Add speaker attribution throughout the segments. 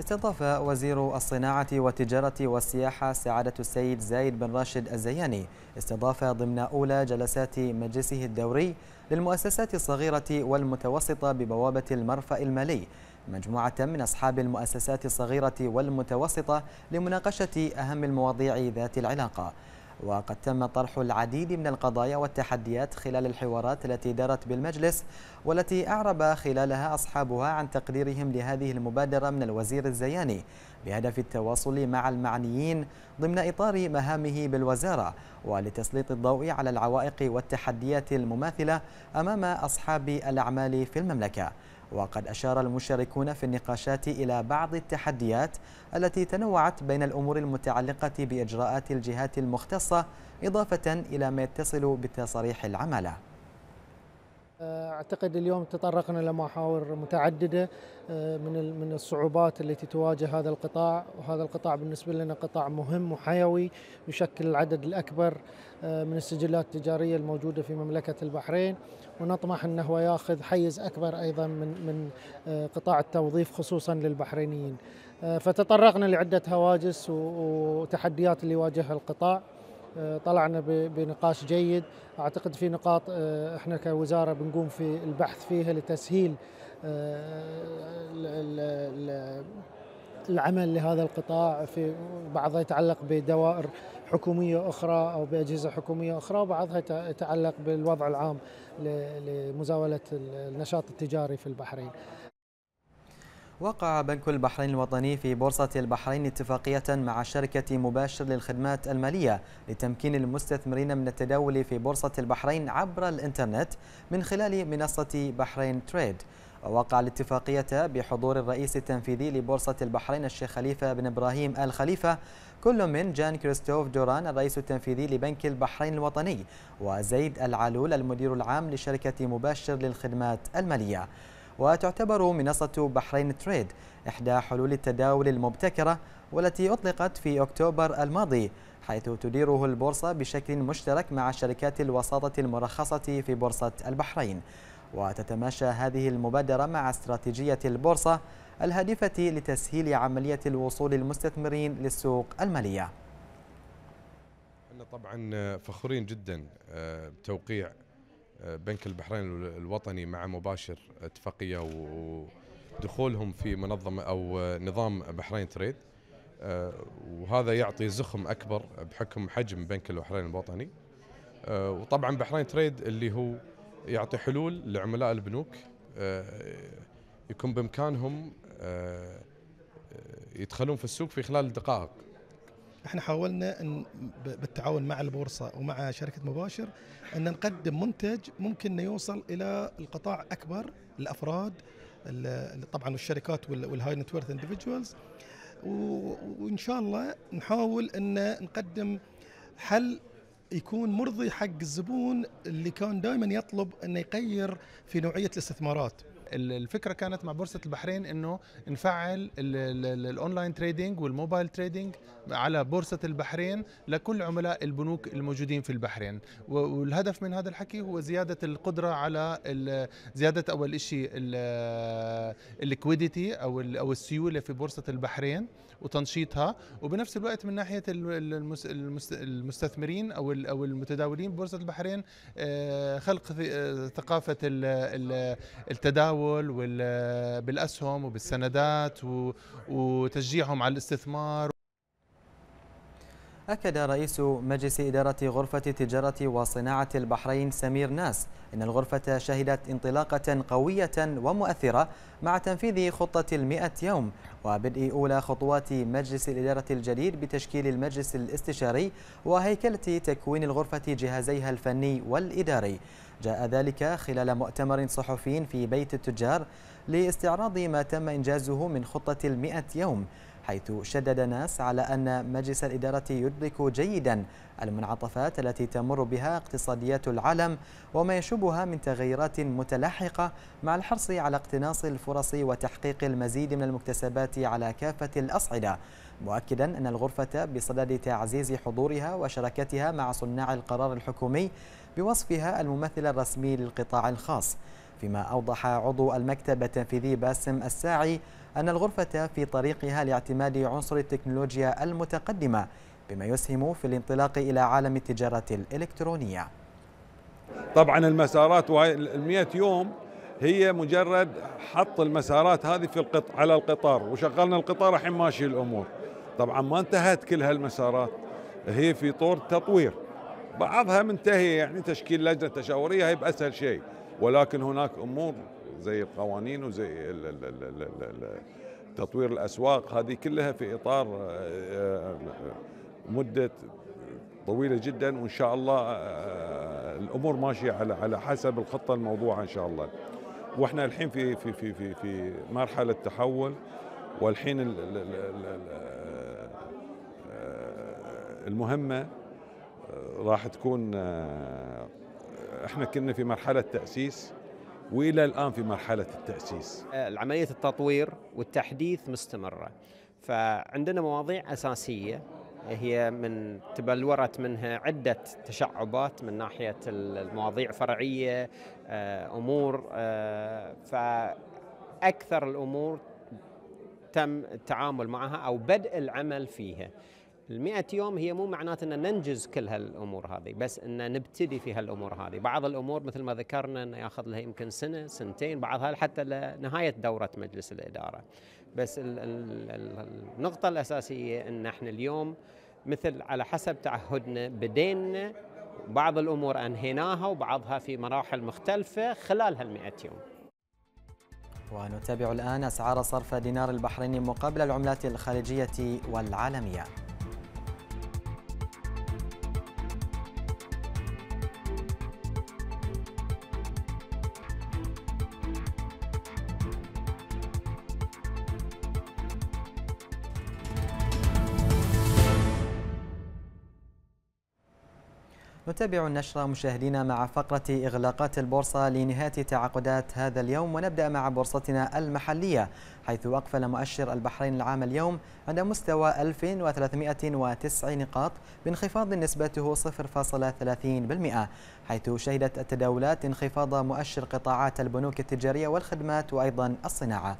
Speaker 1: استضاف وزير الصناعة والتجارة والسياحة سعادة السيد زايد بن راشد الزياني استضافة ضمن أولى جلسات مجلسه الدوري للمؤسسات الصغيرة والمتوسطة ببوابة المرفأ المالي مجموعة من أصحاب المؤسسات الصغيرة والمتوسطة لمناقشة أهم المواضيع ذات العلاقة وقد تم طرح العديد من القضايا والتحديات خلال الحوارات التي دارت بالمجلس والتي أعرب خلالها أصحابها عن تقديرهم لهذه المبادرة من الوزير الزياني بهدف التواصل مع المعنيين ضمن إطار مهامه بالوزارة ولتسليط الضوء على العوائق والتحديات المماثلة أمام أصحاب الأعمال في المملكة وقد أشار المشاركون في النقاشات إلى بعض التحديات التي تنوعت بين الأمور المتعلقة بإجراءات الجهات المختصة إضافة إلى ما يتصل بتصاريح العمالة آه، اعتقد اليوم تطرقنا لمحاور متعدده آه، من من الصعوبات التي تواجه هذا القطاع وهذا القطاع بالنسبه لنا قطاع مهم وحيوي يشكل العدد الاكبر آه، من السجلات التجاريه الموجوده في مملكه البحرين ونطمح انه ياخذ حيز اكبر ايضا من من قطاع التوظيف خصوصا للبحرينيين فتطرقنا لعده هواجس وتحديات اللي يواجهها القطاع آه، طلعنا بنقاش جيد اعتقد في نقاط آه، احنا كوزاره بنقوم في البحث فيها لتسهيل آه، العمل لهذا القطاع في بعضها يتعلق بدوائر حكوميه اخرى او باجهزه حكوميه اخرى وبعضها يتعلق بالوضع العام لمزاوله النشاط التجاري في البحرين. وقع بنك البحرين الوطني في بورصة البحرين اتفاقية مع شركة مباشر للخدمات المالية لتمكين المستثمرين من التداول في بورصة البحرين عبر الإنترنت من خلال منصة بحرين تريد ووقع الاتفاقية بحضور الرئيس التنفيذي لبورصة البحرين الشيخ خليفة بن إبراهيم آل خليفة كل من جان كريستوف دوران الرئيس التنفيذي لبنك البحرين الوطني وزيد العلول المدير العام لشركة مباشر للخدمات المالية وتعتبر منصة بحرين تريد إحدى حلول التداول المبتكرة والتي أطلقت في أكتوبر الماضي حيث تديره البورصة بشكل مشترك مع شركات الوساطة المرخصة في بورصة البحرين وتتماشى هذه المبادرة مع استراتيجية البورصة الهادفة لتسهيل عملية الوصول المستثمرين للسوق المالية طبعا فخورين جدا آه، بتوقيع بنك البحرين الوطني مع مباشر اتفاقيه ودخولهم في منظمه او نظام بحرين تريد آه، وهذا يعطي زخم اكبر بحكم حجم بنك البحرين الوطني آه، وطبعا بحرين تريد اللي هو يعطي حلول لعملاء البنوك آه، يكون بامكانهم يدخلون في السوق في خلال دقائق احنا حاولنا ان بالتعاون مع البورصه ومع شركه مباشر ان نقدم منتج ممكن يوصل الى القطاع اكبر الافراد طبعا والشركات والهاي نت ورث اندفجوالز وان شاء الله نحاول ان نقدم حل يكون مرضي حق الزبون اللي كان دائما يطلب انه يغير في نوعيه الاستثمارات الفكره كانت مع بورصه البحرين انه نفعل الاونلاين تريدينج والموبايل تريدينج على بورصة البحرين لكل عملاء البنوك الموجودين في البحرين والهدف من هذا الحكي هو زيادة القدرة على زيادة أول شيء الليكويديتي أو أو السيولة في بورصة البحرين وتنشيطها وبنفس الوقت من ناحية المستثمرين أو أو المتداولين ببورصة البحرين آه، خلق آه، ثقافة التداول بالأسهم وبالسندات وتشجيعهم على الاستثمار أكد رئيس مجلس إدارة غرفة تجارة وصناعة البحرين سمير ناس أن الغرفة شهدت انطلاقة قوية ومؤثرة مع تنفيذ خطة المئة يوم وبدء أولى خطوات مجلس الإدارة الجديد بتشكيل المجلس الاستشاري وهيكلة تكوين الغرفة جهازيها الفني والإداري جاء ذلك خلال مؤتمر صحفي في بيت التجار لاستعراض ما تم إنجازه من خطة المئة يوم حيث شدد ناس على أن مجلس الإدارة يدرك جيدا المنعطفات التي تمر بها اقتصاديات العالم وما يشوبها من تغيرات متلاحقة مع الحرص على اقتناص الفرص وتحقيق المزيد من المكتسبات على كافة الأصعدة مؤكدا أن الغرفة بصدد تعزيز حضورها وشراكتها مع صناع القرار الحكومي بوصفها الممثل الرسمي للقطاع الخاص فيما أوضح عضو المكتب التنفيذي باسم الساعي أن الغرفة في طريقها لاعتماد عنصر التكنولوجيا المتقدمة بما يسهم في الانطلاق إلى عالم التجارة الإلكترونية طبعا المسارات المئة 100 يوم هي مجرد حط المسارات هذه في القط على القطار وشغلنا القطار الحين ماشي الامور طبعا ما انتهت كل هالمسارات هي في طور تطوير بعضها منتهي يعني تشكيل لجنه تشاوريه هي باسهل شيء ولكن هناك امور زي القوانين وزي تطوير الاسواق هذه كلها في اطار آه، آه، مده طويله جدا وان شاء الله آه، الامور ماشيه على على حسب الخطه الموضوعه ان شاء الله واحنا الحين في في في في في مرحله تحول والحين المهمه راح تكون احنا كنا في مرحله تاسيس والى الان في مرحله التاسيس. آه، عمليه التطوير والتحديث مستمره. فعندنا مواضيع اساسيه هي من تبلورت منها عدة تشعبات من ناحية المواضيع فرعية آه، أمور آه، فأكثر الأمور تم التعامل معها أو بدء العمل فيها ال يوم هي مو معناته ان ننجز كل هالامور هذه بس ان نبتدي في هالامور هذه بعض الامور مثل ما ذكرنا انه ياخذ لها يمكن سنه سنتين بعضها حتى لنهايه دوره مجلس الاداره بس النقطه الاساسيه ان احنا اليوم مثل على حسب تعهدنا بدينا بعض الامور انهيناها وبعضها في مراحل مختلفه خلال هال يوم ونتابع الآن أسعار صرف دينار البحريني مقابل العملات الخارجية والعالمية نتابع النشرة مشاهدينا مع فقرة إغلاقات البورصة لنهاية تعاقدات هذا اليوم ونبدأ مع بورصتنا المحلية حيث أقفل مؤشر البحرين العام اليوم عند مستوى 1309 نقاط بانخفاض نسبته 0.30% حيث شهدت التداولات انخفاض مؤشر قطاعات البنوك التجارية والخدمات وأيضا الصناعة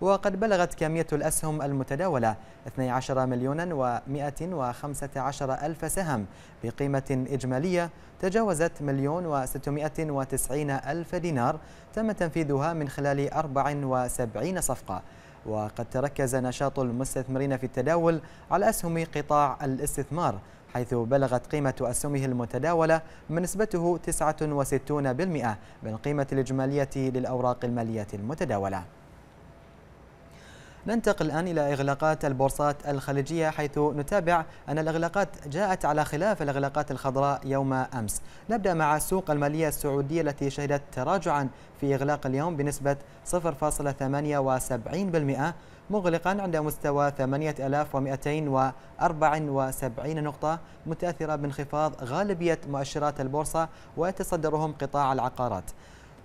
Speaker 1: وقد بلغت كمية الأسهم المتداولة 12 مليون و115 ألف سهم بقيمة إجمالية تجاوزت مليون و690 ألف دينار تم تنفيذها من خلال 74 صفقة وقد تركز نشاط المستثمرين في التداول على أسهم قطاع الاستثمار حيث بلغت قيمة أسهمه المتداولة من نسبته 69% من قيمة الإجمالية للأوراق المالية المتداولة ننتقل الآن إلى إغلاقات البورصات الخليجية حيث نتابع أن الإغلاقات جاءت على خلاف الإغلاقات الخضراء يوم أمس نبدأ مع السوق المالية السعودية التي شهدت تراجعا في إغلاق اليوم بنسبة 0.78% مغلقا عند مستوى 8274 نقطة متأثرة بانخفاض غالبية مؤشرات البورصة ويتصدرهم قطاع العقارات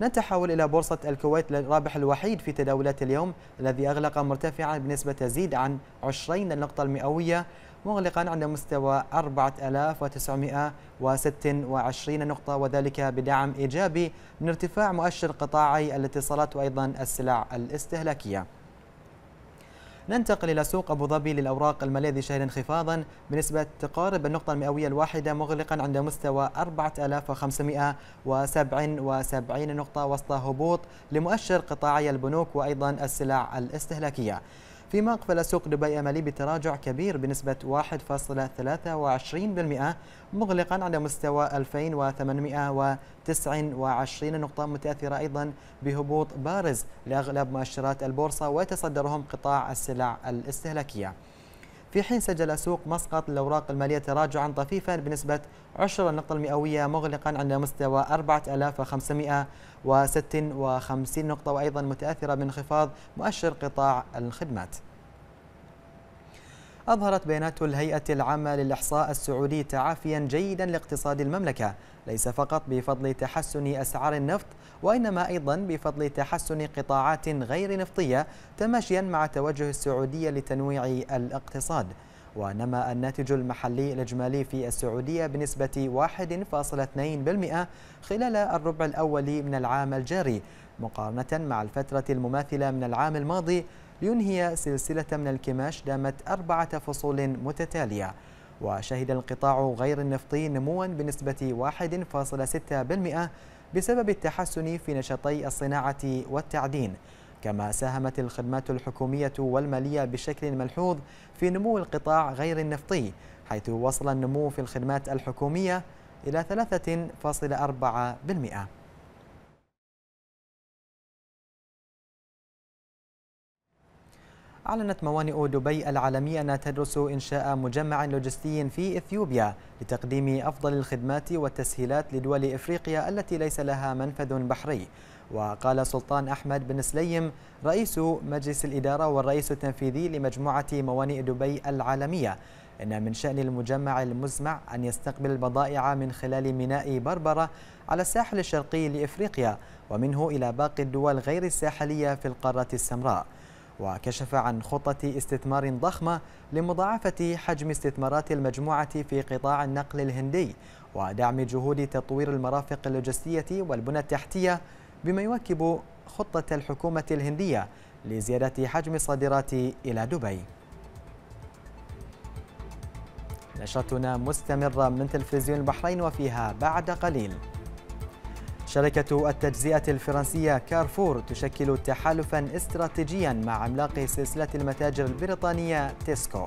Speaker 1: نتحول إلى بورصة الكويت للرابح الوحيد في تداولات اليوم الذي أغلق مرتفعا بنسبة تزيد عن 20 النقطة المئوية مغلقا عند مستوى 4926 نقطة وذلك بدعم إيجابي من ارتفاع مؤشر قطاعي الاتصالات وأيضا السلع الاستهلاكية ننتقل إلى سوق أبو ظبي للأوراق المالية شهر انخفاضا بنسبة تقارب النقطة المئوية الواحدة مغلقا عند مستوى 4577 نقطة وسط هبوط لمؤشر قطاعي البنوك وأيضا السلع الاستهلاكية فيما أقفل سوق دبي أمالي بتراجع كبير بنسبة 1.23% مغلقا على مستوى 2829 نقطة متأثرة أيضا بهبوط بارز لأغلب مؤشرات البورصة ويتصدرهم قطاع السلع الاستهلاكية في حين سجل سوق مسقط الأوراق المالية تراجعا طفيفا بنسبة 10 نقطة المئوية مغلقا عند مستوى 4556 نقطة وأيضا متأثرة بانخفاض مؤشر قطاع الخدمات أظهرت بيانات الهيئة العامة للإحصاء السعودي تعافيا جيدا لاقتصاد المملكة ليس فقط بفضل تحسن أسعار النفط وإنما أيضا بفضل تحسن قطاعات غير نفطية تماشيا مع توجه السعودية لتنويع الاقتصاد ونما الناتج المحلي الإجمالي في السعودية بنسبة 1.2% خلال الربع الأول من العام الجاري مقارنة مع الفترة المماثلة من العام الماضي لينهي سلسلة من الكماش دامت أربعة فصول متتالية وشهد القطاع غير النفطي نموا بنسبة 1.6% بسبب التحسن في نشاطي الصناعة والتعدين كما ساهمت الخدمات الحكومية والمالية بشكل ملحوظ في نمو القطاع غير النفطي حيث وصل النمو في الخدمات الحكومية إلى 3.4% أعلنت موانئ دبي العالمية أنها تدرس إنشاء مجمع لوجستي في إثيوبيا لتقديم أفضل الخدمات والتسهيلات لدول إفريقيا التي ليس لها منفذ بحري وقال سلطان أحمد بن سليم رئيس مجلس الإدارة والرئيس التنفيذي لمجموعة موانئ دبي العالمية إن من شأن المجمع المزمع أن يستقبل البضائع من خلال ميناء بربرة على الساحل الشرقي لإفريقيا ومنه إلى باقي الدول غير الساحلية في القارة السمراء وكشف عن خطة استثمار ضخمة لمضاعفة حجم استثمارات المجموعة في قطاع النقل الهندي ودعم جهود تطوير المرافق اللوجستية والبنى التحتية بما يواكب خطة الحكومة الهندية لزيادة حجم الصادرات إلى دبي نشرتنا مستمرة من تلفزيون البحرين وفيها بعد قليل شركة التجزئة الفرنسية كارفور تشكل تحالفا استراتيجيا مع عملاق سلسلة المتاجر البريطانية تيسكو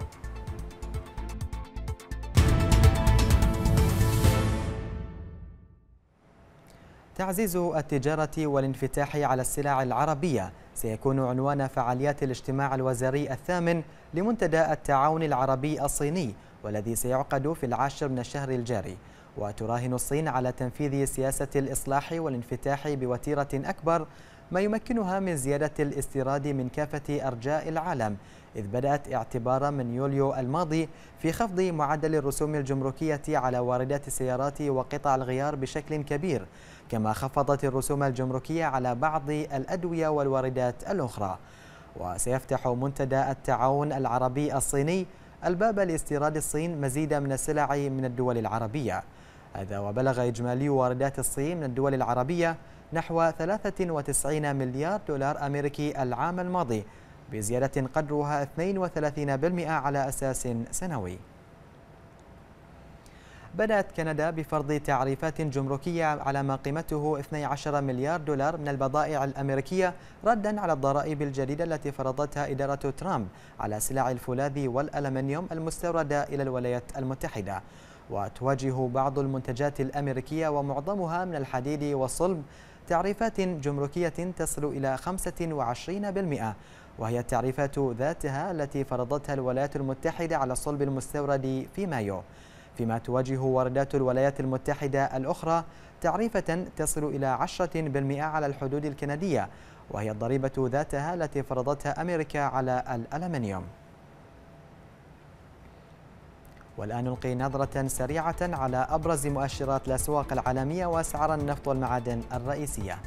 Speaker 1: تعزيز التجارة والانفتاح على السلع العربية سيكون عنوان فعاليات الاجتماع الوزاري الثامن لمنتدى التعاون العربي الصيني والذي سيعقد في العاشر من الشهر الجاري وتراهن الصين على تنفيذ سياسة الإصلاح والانفتاح بوتيرة أكبر ما يمكنها من زيادة الاستيراد من كافة أرجاء العالم إذ بدأت اعتبارا من يوليو الماضي في خفض معدل الرسوم الجمركية على واردات السيارات وقطع الغيار بشكل كبير كما خفضت الرسوم الجمركية على بعض الأدوية والواردات الأخرى وسيفتح منتدى التعاون العربي الصيني الباب لاستيراد الصين مزيدا من السلع من الدول العربية هذا وبلغ إجمالي واردات الصين من الدول العربية نحو 93 مليار دولار أمريكي العام الماضي بزيادة قدرها 32% على أساس سنوي بدأت كندا بفرض تعريفات جمركية على ما قيمته 12 مليار دولار من البضائع الأمريكية ردا على الضرائب الجديدة التي فرضتها إدارة ترامب على سلع الفولاذ والألمنيوم المستوردة إلى الولايات المتحدة وتواجه بعض المنتجات الأمريكية ومعظمها من الحديد والصلب تعريفات جمركية تصل إلى 25% وهي التعريفات ذاتها التي فرضتها الولايات المتحدة على الصلب المستورد في مايو فيما تواجه واردات الولايات المتحدة الأخرى تعريفة تصل إلى 10% على الحدود الكندية وهي الضريبة ذاتها التي فرضتها أمريكا على الألمنيوم والآن نلقي نظرة سريعة على أبرز مؤشرات الأسواق العالمية وأسعار النفط والمعادن الرئيسية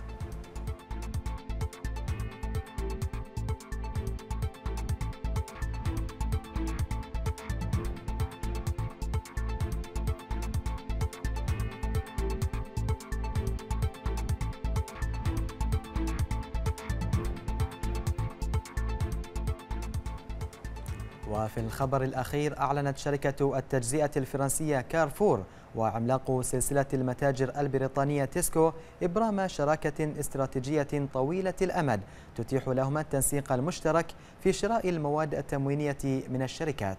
Speaker 1: وفي الخبر الأخير أعلنت شركة التجزئة الفرنسية كارفور وعملاق سلسلة المتاجر البريطانية تيسكو إبرام شراكة استراتيجية طويلة الأمد تتيح لهما التنسيق المشترك في شراء المواد التموينية من الشركات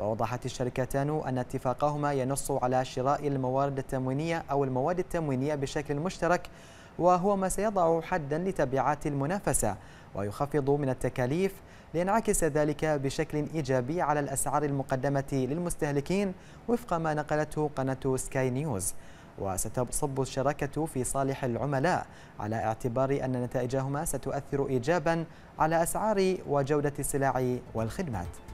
Speaker 1: ووضحت الشركتان أن اتفاقهما ينص على شراء الموارد التموينية أو المواد التموينية بشكل مشترك وهو ما سيضع حدا لتبعات المنافسة ويخفض من التكاليف لينعكس ذلك بشكل إيجابي على الأسعار المقدمة للمستهلكين وفق ما نقلته قناة سكاي نيوز وستصب الشراكة في صالح العملاء على اعتبار أن نتائجهما ستؤثر إيجابا على أسعار وجودة السلع والخدمات